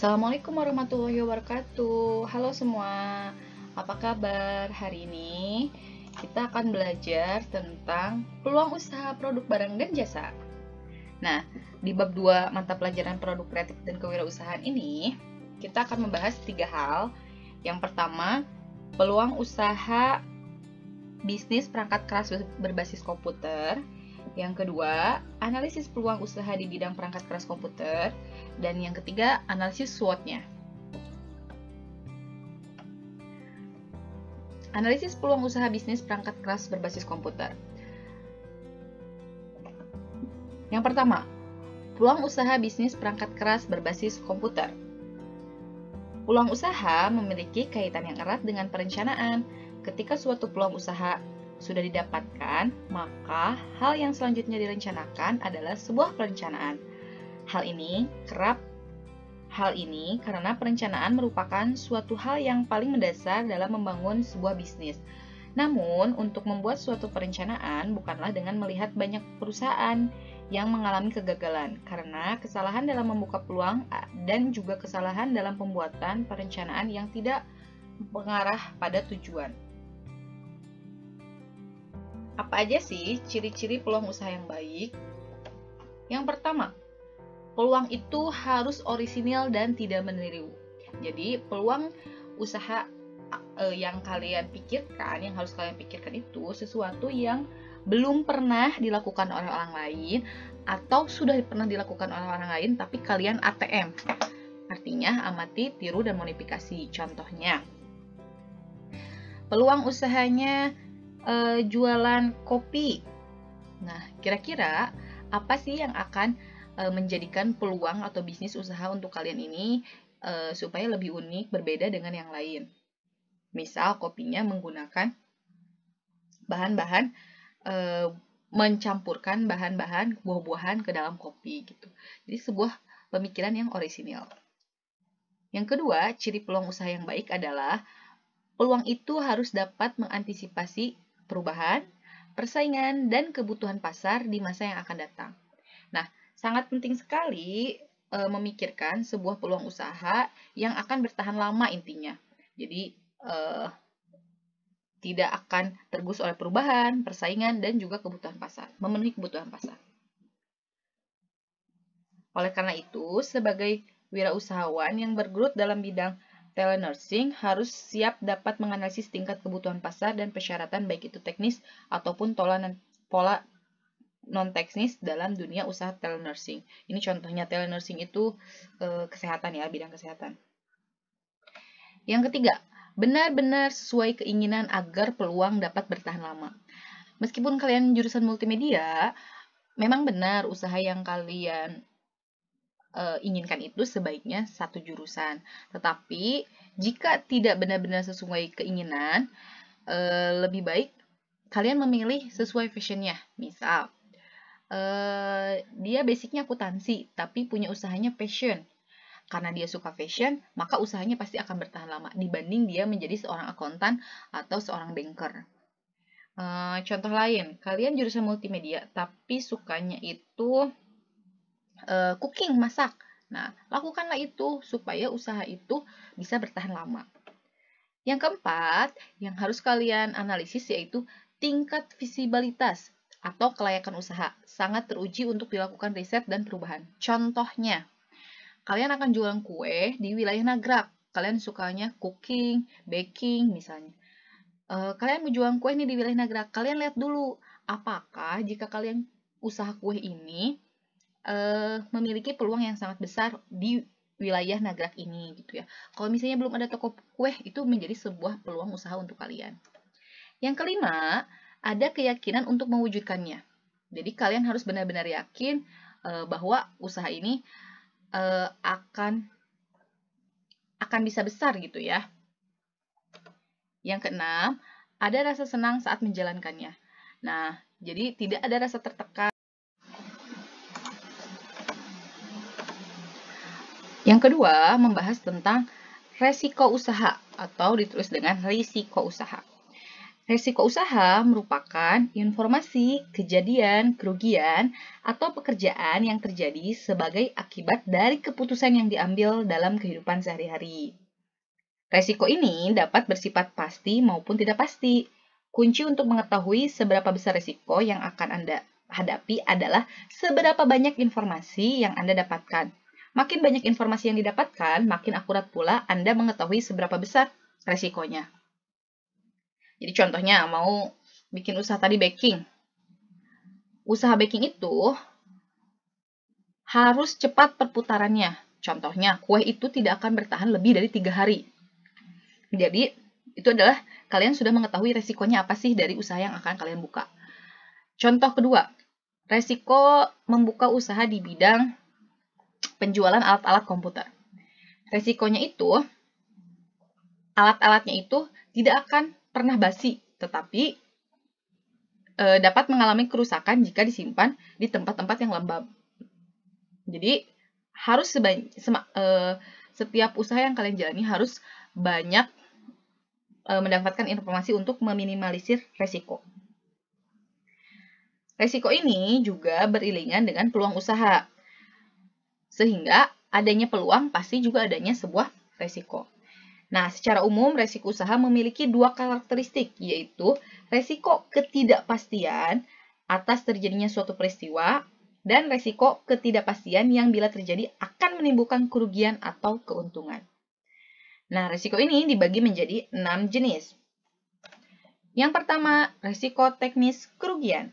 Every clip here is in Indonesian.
Assalamualaikum warahmatullahi wabarakatuh. Halo semua, apa kabar hari ini? Kita akan belajar tentang peluang usaha produk barang dan jasa. Nah, di bab 2 mata pelajaran produk kreatif dan kewirausahaan ini, kita akan membahas tiga hal. Yang pertama, peluang usaha bisnis perangkat keras berbasis komputer. Yang kedua, analisis peluang usaha di bidang perangkat keras komputer. Dan yang ketiga, analisis SWOT-nya. Analisis peluang usaha bisnis perangkat keras berbasis komputer. Yang pertama, peluang usaha bisnis perangkat keras berbasis komputer. Peluang usaha memiliki kaitan yang erat dengan perencanaan. Ketika suatu peluang usaha sudah didapatkan, maka hal yang selanjutnya direncanakan adalah sebuah perencanaan. Hal ini kerap hal ini karena perencanaan merupakan suatu hal yang paling mendasar dalam membangun sebuah bisnis. Namun, untuk membuat suatu perencanaan bukanlah dengan melihat banyak perusahaan yang mengalami kegagalan karena kesalahan dalam membuka peluang dan juga kesalahan dalam pembuatan perencanaan yang tidak mengarah pada tujuan. Apa aja sih ciri-ciri peluang usaha yang baik? Yang pertama, peluang itu harus orisinil dan tidak meniru. Jadi, peluang usaha e, yang kalian pikirkan, yang harus kalian pikirkan itu sesuatu yang belum pernah dilakukan oleh orang lain atau sudah pernah dilakukan oleh orang lain tapi kalian ATM. Artinya amati, tiru dan modifikasi. Contohnya peluang usahanya e, jualan kopi. Nah, kira-kira apa sih yang akan e, menjadikan peluang atau bisnis usaha untuk kalian ini e, supaya lebih unik, berbeda dengan yang lain? Misal kopinya menggunakan bahan-bahan e, mencampurkan bahan-bahan buah-buahan ke dalam kopi gitu. Jadi sebuah pemikiran yang orisinal. Yang kedua, ciri peluang usaha yang baik adalah peluang itu harus dapat mengantisipasi perubahan, persaingan, dan kebutuhan pasar di masa yang akan datang. Nah, sangat penting sekali e, memikirkan sebuah peluang usaha yang akan bertahan lama intinya. Jadi, e, tidak akan tergus oleh perubahan, persaingan, dan juga kebutuhan pasar, memenuhi kebutuhan pasar. Oleh karena itu, sebagai wirausahawan yang bergerut dalam bidang telenursing harus siap dapat menganalisis tingkat kebutuhan pasar dan persyaratan baik itu teknis ataupun pola non-teknis dalam dunia usaha telenursing. Ini contohnya telenursing itu e, kesehatan ya, bidang kesehatan. Yang ketiga, benar-benar sesuai keinginan agar peluang dapat bertahan lama. Meskipun kalian jurusan multimedia, memang benar usaha yang kalian e, inginkan itu sebaiknya satu jurusan. Tetapi jika tidak benar-benar sesuai keinginan, e, lebih baik kalian memilih sesuai fashionnya. Misal, e, dia basicnya akuntansi, tapi punya usahanya fashion. Karena dia suka fashion, maka usahanya pasti akan bertahan lama dibanding dia menjadi seorang akuntan atau seorang banker. Uh, contoh lain, kalian jurusan multimedia, tapi sukanya itu e, cooking, masak. Nah, lakukanlah itu supaya usaha itu bisa bertahan lama. Yang keempat, yang harus kalian analisis yaitu tingkat visibilitas atau kelayakan usaha. Sangat teruji untuk dilakukan riset dan perubahan. Contohnya, kalian akan jualan kue di wilayah Nagrak. Kalian sukanya cooking, baking misalnya. E, kalian mau jualan kue nih di wilayah Nagrak. Kalian lihat dulu, apakah jika kalian usaha kue ini uh, memiliki peluang yang sangat besar di wilayah nagrak ini gitu ya. Kalau misalnya belum ada toko kue itu menjadi sebuah peluang usaha untuk kalian. Yang kelima, ada keyakinan untuk mewujudkannya. Jadi kalian harus benar-benar yakin uh, bahwa usaha ini uh, akan akan bisa besar gitu ya. Yang keenam, ada rasa senang saat menjalankannya. Nah, jadi tidak ada rasa tertekan Yang kedua, membahas tentang resiko usaha atau ditulis dengan risiko usaha. Resiko usaha merupakan informasi, kejadian, kerugian, atau pekerjaan yang terjadi sebagai akibat dari keputusan yang diambil dalam kehidupan sehari-hari. Resiko ini dapat bersifat pasti maupun tidak pasti. Kunci untuk mengetahui seberapa besar resiko yang akan Anda hadapi adalah seberapa banyak informasi yang Anda dapatkan, Makin banyak informasi yang didapatkan, makin akurat pula Anda mengetahui seberapa besar resikonya. Jadi contohnya mau bikin usaha tadi baking. Usaha baking itu harus cepat perputarannya. Contohnya, kue itu tidak akan bertahan lebih dari tiga hari. Jadi, itu adalah kalian sudah mengetahui resikonya apa sih dari usaha yang akan kalian buka. Contoh kedua, resiko membuka usaha di bidang penjualan alat-alat komputer. Resikonya itu, alat-alatnya itu tidak akan pernah basi, tetapi e, dapat mengalami kerusakan jika disimpan di tempat-tempat yang lembab. Jadi, harus sebanyak, sema, e, setiap usaha yang kalian jalani harus banyak e, mendapatkan informasi untuk meminimalisir resiko. Resiko ini juga beriringan dengan peluang usaha. Sehingga adanya peluang pasti juga adanya sebuah resiko. Nah, secara umum resiko usaha memiliki dua karakteristik, yaitu resiko ketidakpastian atas terjadinya suatu peristiwa dan resiko ketidakpastian yang bila terjadi akan menimbulkan kerugian atau keuntungan. Nah, resiko ini dibagi menjadi enam jenis. Yang pertama, resiko teknis kerugian.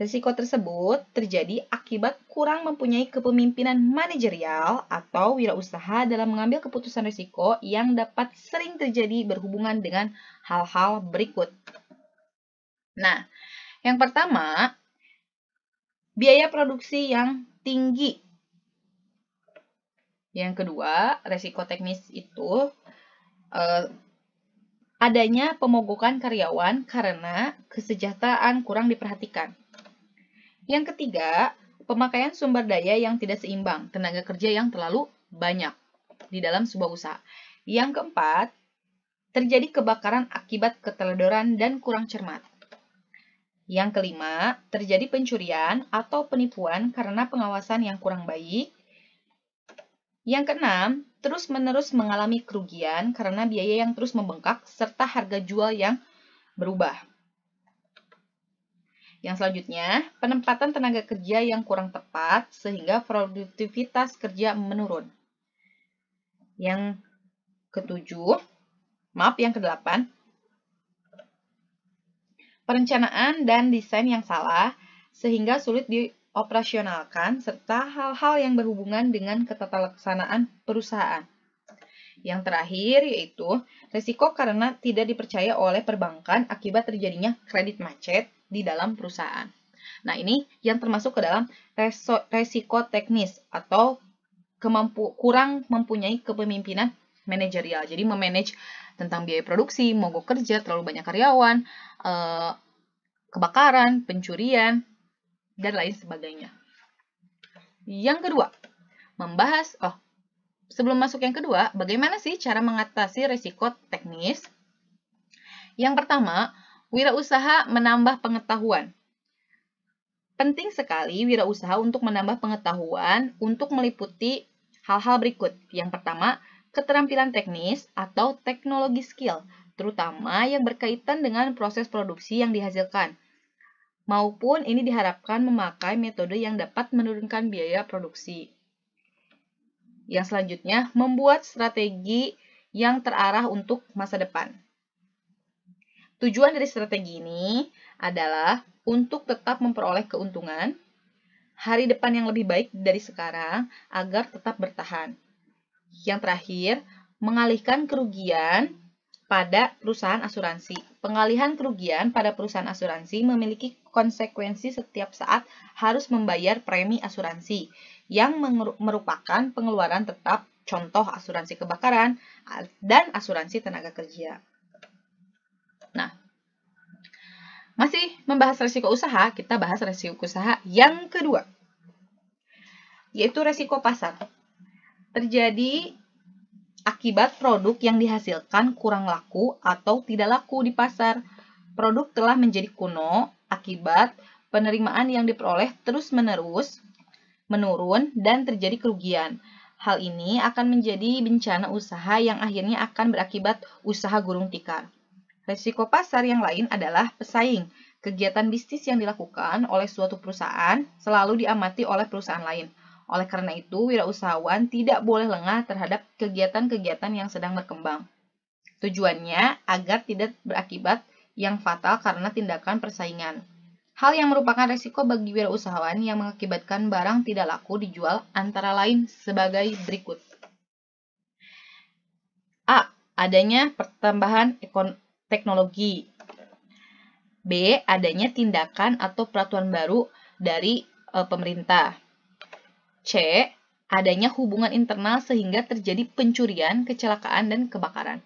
Resiko tersebut terjadi akibat kurang mempunyai kepemimpinan manajerial atau wirausaha dalam mengambil keputusan risiko yang dapat sering terjadi berhubungan dengan hal-hal berikut. Nah, yang pertama, biaya produksi yang tinggi. Yang kedua, resiko teknis itu eh, adanya pemogokan karyawan karena kesejahteraan kurang diperhatikan. Yang ketiga, pemakaian sumber daya yang tidak seimbang, tenaga kerja yang terlalu banyak di dalam sebuah usaha. Yang keempat, terjadi kebakaran akibat keteledoran dan kurang cermat. Yang kelima, terjadi pencurian atau penipuan karena pengawasan yang kurang baik. Yang keenam, terus-menerus mengalami kerugian karena biaya yang terus membengkak serta harga jual yang berubah. Yang selanjutnya, penempatan tenaga kerja yang kurang tepat sehingga produktivitas kerja menurun. Yang ketujuh, maaf yang kedelapan, perencanaan dan desain yang salah sehingga sulit dioperasionalkan serta hal-hal yang berhubungan dengan ketatalaksanaan perusahaan. Yang terakhir yaitu risiko karena tidak dipercaya oleh perbankan akibat terjadinya kredit macet di dalam perusahaan. Nah, ini yang termasuk ke dalam resiko teknis atau kemampu kurang mempunyai kepemimpinan manajerial. Jadi, memanage tentang biaya produksi, mogok kerja, terlalu banyak karyawan, eh, kebakaran, pencurian, dan lain sebagainya. Yang kedua, membahas, oh, sebelum masuk yang kedua, bagaimana sih cara mengatasi resiko teknis? Yang pertama, Wirausaha menambah pengetahuan. Penting sekali wirausaha untuk menambah pengetahuan untuk meliputi hal-hal berikut. Yang pertama, keterampilan teknis atau teknologi skill, terutama yang berkaitan dengan proses produksi yang dihasilkan. Maupun ini diharapkan memakai metode yang dapat menurunkan biaya produksi. Yang selanjutnya, membuat strategi yang terarah untuk masa depan. Tujuan dari strategi ini adalah untuk tetap memperoleh keuntungan hari depan yang lebih baik dari sekarang agar tetap bertahan. Yang terakhir, mengalihkan kerugian pada perusahaan asuransi. Pengalihan kerugian pada perusahaan asuransi memiliki konsekuensi setiap saat harus membayar premi asuransi yang merupakan pengeluaran tetap contoh asuransi kebakaran dan asuransi tenaga kerja. Masih membahas resiko usaha, kita bahas resiko usaha yang kedua, yaitu resiko pasar. Terjadi akibat produk yang dihasilkan kurang laku atau tidak laku di pasar. Produk telah menjadi kuno akibat penerimaan yang diperoleh terus-menerus menurun dan terjadi kerugian. Hal ini akan menjadi bencana usaha yang akhirnya akan berakibat usaha gurung tikar. Resiko pasar yang lain adalah pesaing. Kegiatan bisnis yang dilakukan oleh suatu perusahaan selalu diamati oleh perusahaan lain. Oleh karena itu, wirausahawan tidak boleh lengah terhadap kegiatan-kegiatan yang sedang berkembang. Tujuannya agar tidak berakibat yang fatal karena tindakan persaingan. Hal yang merupakan resiko bagi wirausahawan yang mengakibatkan barang tidak laku dijual antara lain sebagai berikut. A. Adanya pertambahan ekon teknologi. B. Adanya tindakan atau peraturan baru dari e, pemerintah. C. Adanya hubungan internal sehingga terjadi pencurian, kecelakaan, dan kebakaran.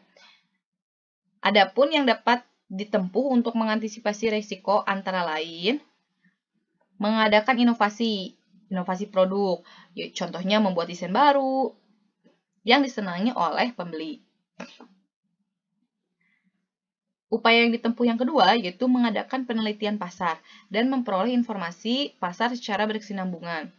Adapun yang dapat ditempuh untuk mengantisipasi risiko antara lain mengadakan inovasi, inovasi produk, contohnya membuat desain baru yang disenangi oleh pembeli. Upaya yang ditempuh yang kedua yaitu mengadakan penelitian pasar dan memperoleh informasi pasar secara berkesinambungan.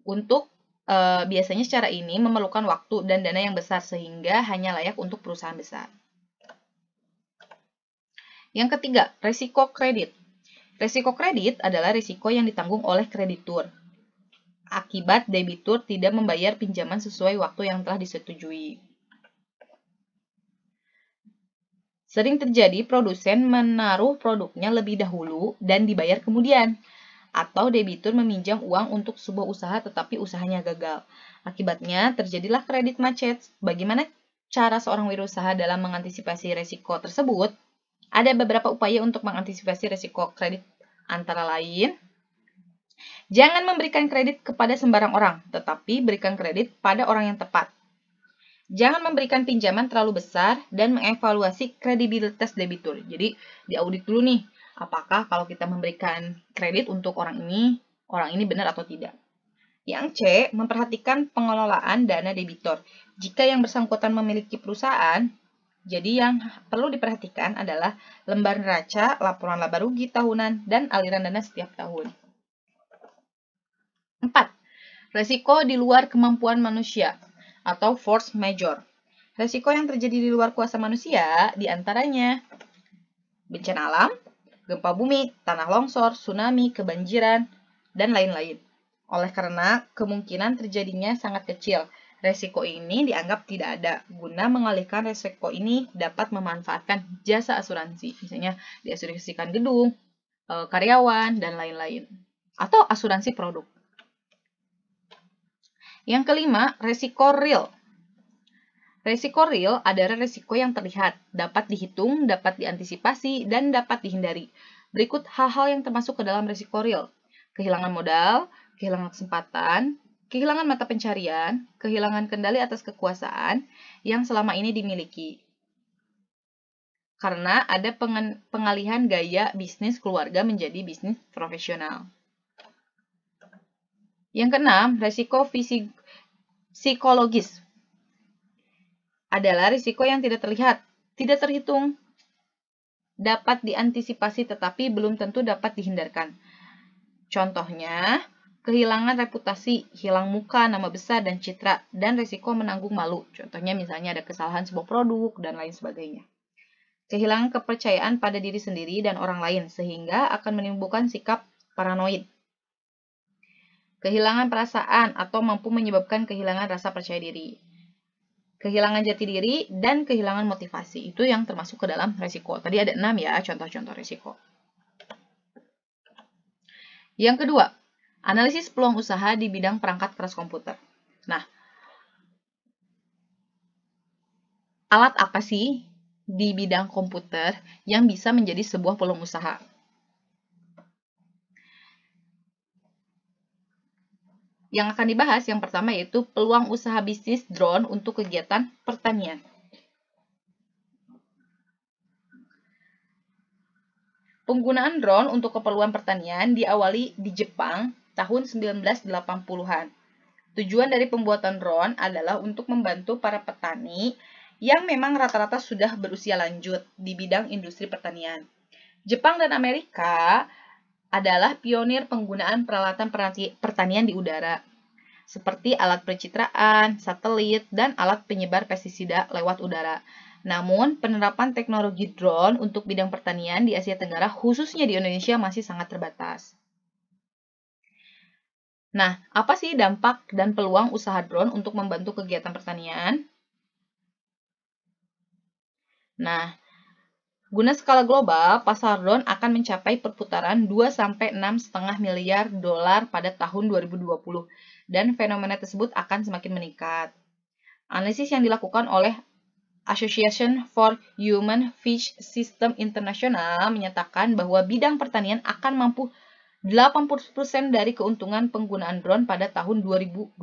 Untuk e, biasanya secara ini memerlukan waktu dan dana yang besar sehingga hanya layak untuk perusahaan besar. Yang ketiga, risiko kredit. Risiko kredit adalah risiko yang ditanggung oleh kreditur akibat debitur tidak membayar pinjaman sesuai waktu yang telah disetujui. Sering terjadi produsen menaruh produknya lebih dahulu dan dibayar kemudian. Atau debitur meminjam uang untuk sebuah usaha tetapi usahanya gagal. Akibatnya terjadilah kredit macet. Bagaimana cara seorang wirausaha dalam mengantisipasi resiko tersebut? Ada beberapa upaya untuk mengantisipasi resiko kredit antara lain. Jangan memberikan kredit kepada sembarang orang, tetapi berikan kredit pada orang yang tepat. Jangan memberikan pinjaman terlalu besar dan mengevaluasi kredibilitas debitur. Jadi, diaudit dulu nih, apakah kalau kita memberikan kredit untuk orang ini, orang ini benar atau tidak. Yang C, memperhatikan pengelolaan dana debitur. Jika yang bersangkutan memiliki perusahaan, jadi yang perlu diperhatikan adalah lembar neraca, laporan laba rugi tahunan, dan aliran dana setiap tahun. 4. Resiko di luar kemampuan manusia atau force major. Resiko yang terjadi di luar kuasa manusia diantaranya bencana alam, gempa bumi, tanah longsor, tsunami, kebanjiran, dan lain-lain. Oleh karena kemungkinan terjadinya sangat kecil, resiko ini dianggap tidak ada guna mengalihkan resiko ini dapat memanfaatkan jasa asuransi, misalnya diasuransikan gedung, eh, karyawan, dan lain-lain. Atau asuransi produk. Yang kelima, resiko real. Resiko real adalah resiko yang terlihat, dapat dihitung, dapat diantisipasi, dan dapat dihindari. Berikut hal-hal yang termasuk ke dalam resiko real. Kehilangan modal, kehilangan kesempatan, kehilangan mata pencarian, kehilangan kendali atas kekuasaan yang selama ini dimiliki karena ada pengalihan gaya bisnis keluarga menjadi bisnis profesional. Yang keenam, risiko fisik psikologis adalah risiko yang tidak terlihat, tidak terhitung, dapat diantisipasi tetapi belum tentu dapat dihindarkan. Contohnya, kehilangan reputasi, hilang muka, nama besar, dan citra, dan risiko menanggung malu. Contohnya misalnya ada kesalahan sebuah produk, dan lain sebagainya. Kehilangan kepercayaan pada diri sendiri dan orang lain, sehingga akan menimbulkan sikap paranoid kehilangan perasaan atau mampu menyebabkan kehilangan rasa percaya diri, kehilangan jati diri, dan kehilangan motivasi. Itu yang termasuk ke dalam resiko. Tadi ada enam ya contoh-contoh resiko. Yang kedua, analisis peluang usaha di bidang perangkat keras komputer. Nah, alat apa sih di bidang komputer yang bisa menjadi sebuah peluang usaha? Yang akan dibahas yang pertama yaitu peluang usaha bisnis drone untuk kegiatan pertanian. Penggunaan drone untuk keperluan pertanian diawali di Jepang tahun 1980-an. Tujuan dari pembuatan drone adalah untuk membantu para petani yang memang rata-rata sudah berusia lanjut di bidang industri pertanian. Jepang dan Amerika adalah pionir penggunaan peralatan pertanian di udara, seperti alat pencitraan, satelit, dan alat penyebar pestisida lewat udara. Namun, penerapan teknologi drone untuk bidang pertanian di Asia Tenggara, khususnya di Indonesia, masih sangat terbatas. Nah, apa sih dampak dan peluang usaha drone untuk membantu kegiatan pertanian? Nah, Guna skala global, pasar drone akan mencapai perputaran 2-6,5 miliar dolar pada tahun 2020, dan fenomena tersebut akan semakin meningkat. Analisis yang dilakukan oleh Association for Human Fish System International menyatakan bahwa bidang pertanian akan mampu 80% dari keuntungan penggunaan drone pada tahun 2025.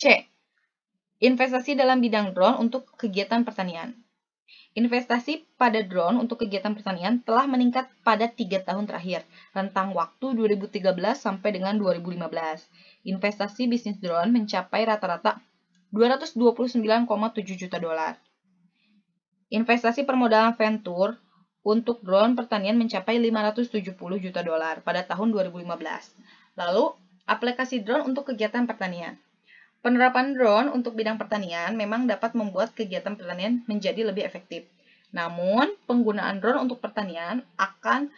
C. Investasi dalam bidang drone untuk kegiatan pertanian. Investasi pada drone untuk kegiatan pertanian telah meningkat pada tiga tahun terakhir, rentang waktu 2013 sampai dengan 2015. Investasi bisnis drone mencapai rata-rata 229,7 juta dolar. Investasi permodalan venture untuk drone pertanian mencapai 570 juta dolar pada tahun 2015. Lalu, aplikasi drone untuk kegiatan pertanian. Penerapan drone untuk bidang pertanian memang dapat membuat kegiatan pertanian menjadi lebih efektif. Namun, penggunaan drone untuk pertanian akan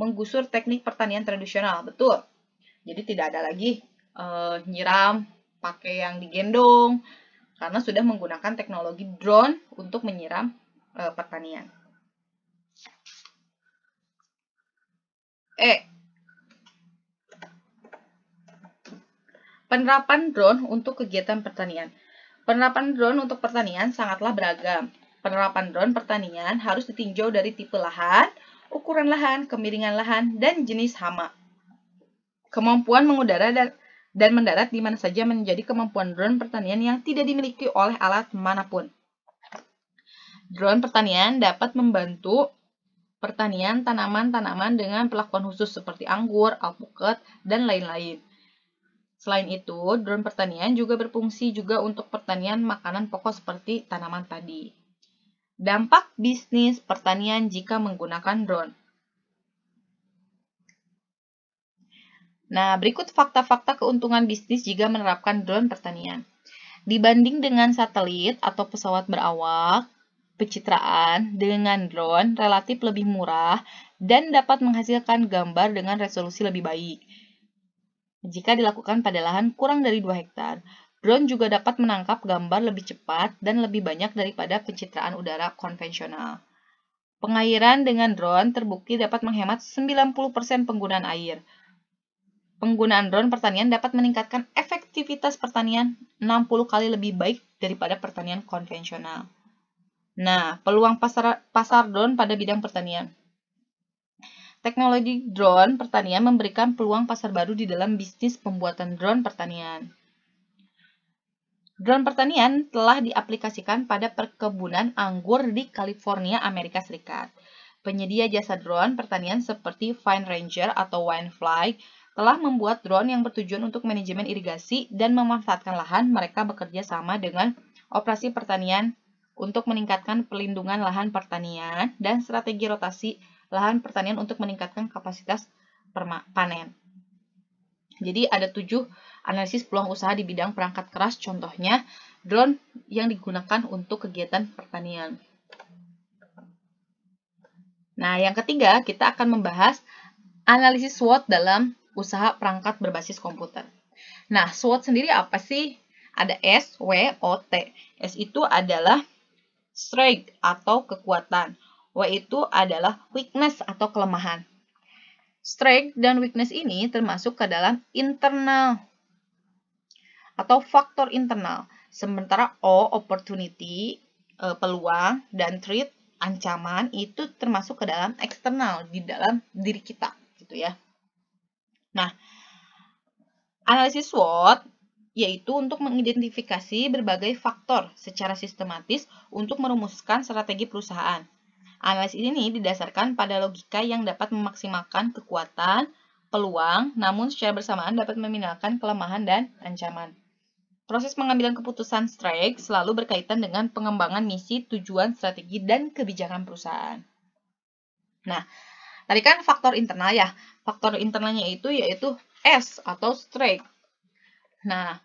menggusur teknik pertanian tradisional, betul. Jadi tidak ada lagi uh, nyiram pakai yang digendong, karena sudah menggunakan teknologi drone untuk menyiram uh, pertanian. E. Penerapan drone untuk kegiatan pertanian. Penerapan drone untuk pertanian sangatlah beragam. Penerapan drone pertanian harus ditinjau dari tipe lahan, ukuran lahan, kemiringan lahan, dan jenis hama. Kemampuan mengudara dan, dan mendarat di mana saja menjadi kemampuan drone pertanian yang tidak dimiliki oleh alat manapun. Drone pertanian dapat membantu pertanian tanaman-tanaman dengan perlakuan khusus seperti anggur, alpukat, dan lain-lain. Selain itu, drone pertanian juga berfungsi juga untuk pertanian makanan pokok seperti tanaman tadi. Dampak bisnis pertanian jika menggunakan drone. Nah, berikut fakta-fakta keuntungan bisnis jika menerapkan drone pertanian. Dibanding dengan satelit atau pesawat berawak, pencitraan dengan drone relatif lebih murah dan dapat menghasilkan gambar dengan resolusi lebih baik jika dilakukan pada lahan kurang dari 2 hektar, drone juga dapat menangkap gambar lebih cepat dan lebih banyak daripada pencitraan udara konvensional. Pengairan dengan drone terbukti dapat menghemat 90% penggunaan air. Penggunaan drone pertanian dapat meningkatkan efektivitas pertanian 60 kali lebih baik daripada pertanian konvensional. Nah, peluang pasar, pasar drone pada bidang pertanian. Teknologi drone pertanian memberikan peluang pasar baru di dalam bisnis pembuatan drone pertanian. Drone pertanian telah diaplikasikan pada perkebunan anggur di California, Amerika Serikat. Penyedia jasa drone pertanian seperti Vine Ranger atau Winefly telah membuat drone yang bertujuan untuk manajemen irigasi dan memanfaatkan lahan mereka bekerja sama dengan operasi pertanian untuk meningkatkan pelindungan lahan pertanian dan strategi rotasi lahan pertanian untuk meningkatkan kapasitas panen. Jadi ada tujuh analisis peluang usaha di bidang perangkat keras, contohnya drone yang digunakan untuk kegiatan pertanian. Nah, yang ketiga kita akan membahas analisis SWOT dalam usaha perangkat berbasis komputer. Nah, SWOT sendiri apa sih? Ada S, W, O, T. S itu adalah strength atau kekuatan. W itu adalah weakness atau kelemahan. Strength dan weakness ini termasuk ke dalam internal atau faktor internal. Sementara O, opportunity, e, peluang, dan threat, ancaman, itu termasuk ke dalam eksternal, di dalam diri kita. gitu ya. Nah, analisis SWOT yaitu untuk mengidentifikasi berbagai faktor secara sistematis untuk merumuskan strategi perusahaan. Analisis ini didasarkan pada logika yang dapat memaksimalkan kekuatan, peluang, namun secara bersamaan dapat meminimalkan kelemahan dan ancaman. Proses pengambilan keputusan strike selalu berkaitan dengan pengembangan misi, tujuan, strategi, dan kebijakan perusahaan. Nah, tadi kan faktor internal ya. Faktor internalnya itu yaitu S atau strike. Nah,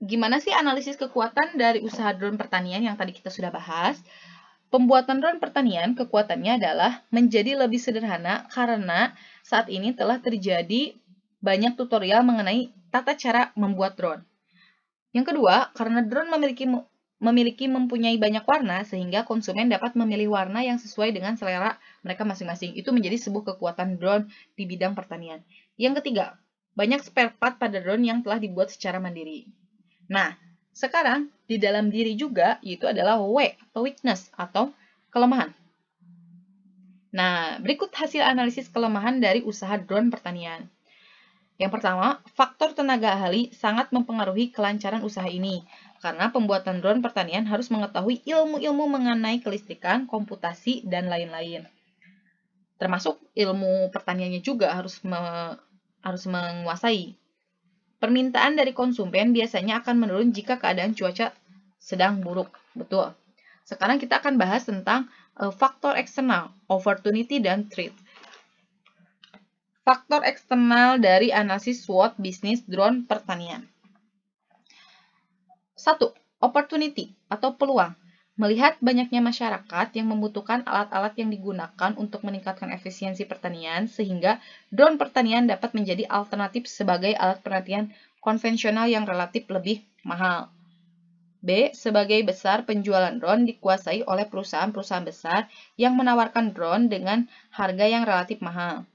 gimana sih analisis kekuatan dari usaha drone pertanian yang tadi kita sudah bahas? Pembuatan drone pertanian kekuatannya adalah menjadi lebih sederhana karena saat ini telah terjadi banyak tutorial mengenai tata cara membuat drone. Yang kedua, karena drone memiliki memiliki mempunyai banyak warna sehingga konsumen dapat memilih warna yang sesuai dengan selera mereka masing-masing. Itu menjadi sebuah kekuatan drone di bidang pertanian. Yang ketiga, banyak spare part pada drone yang telah dibuat secara mandiri. Nah, sekarang, di dalam diri juga, yaitu adalah W atau weakness atau kelemahan. Nah, berikut hasil analisis kelemahan dari usaha drone pertanian. Yang pertama, faktor tenaga ahli sangat mempengaruhi kelancaran usaha ini, karena pembuatan drone pertanian harus mengetahui ilmu-ilmu mengenai kelistrikan, komputasi, dan lain-lain. Termasuk ilmu pertaniannya juga harus me harus menguasai. Permintaan dari konsumen biasanya akan menurun jika keadaan cuaca sedang buruk. Betul. Sekarang kita akan bahas tentang uh, faktor eksternal, opportunity, dan threat. Faktor eksternal dari analisis SWOT bisnis drone pertanian. Satu, Opportunity atau peluang. Melihat banyaknya masyarakat yang membutuhkan alat-alat yang digunakan untuk meningkatkan efisiensi pertanian, sehingga drone pertanian dapat menjadi alternatif sebagai alat pertanian konvensional yang relatif lebih mahal. B. Sebagai besar penjualan drone dikuasai oleh perusahaan-perusahaan besar yang menawarkan drone dengan harga yang relatif mahal.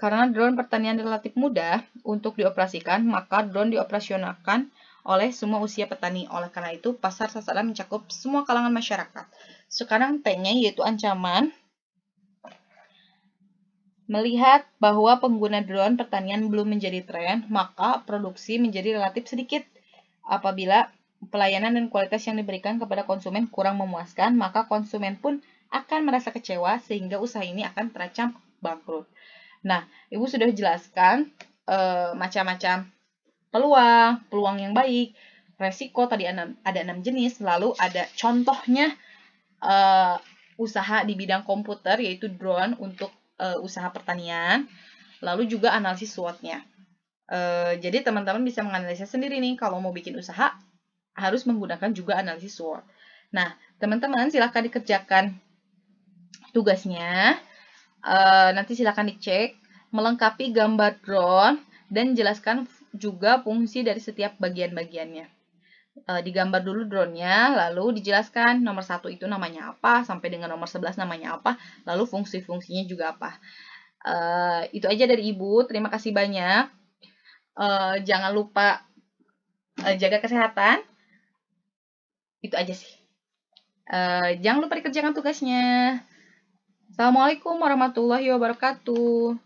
Karena drone pertanian relatif mudah untuk dioperasikan, maka drone dioperasionalkan oleh semua usia petani. Oleh karena itu, pasar sasaran mencakup semua kalangan masyarakat. Sekarang T-nya yaitu ancaman. Melihat bahwa pengguna drone pertanian belum menjadi tren, maka produksi menjadi relatif sedikit. Apabila pelayanan dan kualitas yang diberikan kepada konsumen kurang memuaskan, maka konsumen pun akan merasa kecewa sehingga usaha ini akan terancam bangkrut. Nah, Ibu sudah jelaskan macam eh, macam-macam peluang, peluang yang baik, resiko tadi ada enam jenis, lalu ada contohnya uh, usaha di bidang komputer yaitu drone untuk uh, usaha pertanian, lalu juga analisis SWOT-nya. Uh, jadi teman-teman bisa menganalisa sendiri nih kalau mau bikin usaha harus menggunakan juga analisis SWOT. Nah, teman-teman silahkan dikerjakan tugasnya. Uh, nanti silahkan dicek, melengkapi gambar drone dan jelaskan juga fungsi dari setiap bagian-bagiannya. E, digambar dulu drone-nya, lalu dijelaskan nomor satu itu namanya apa, sampai dengan nomor 11 namanya apa, lalu fungsi-fungsinya juga apa. E, itu aja dari Ibu, terima kasih banyak. E, jangan lupa e, jaga kesehatan. Itu aja sih. E, jangan lupa dikerjakan tugasnya. Assalamualaikum warahmatullahi wabarakatuh.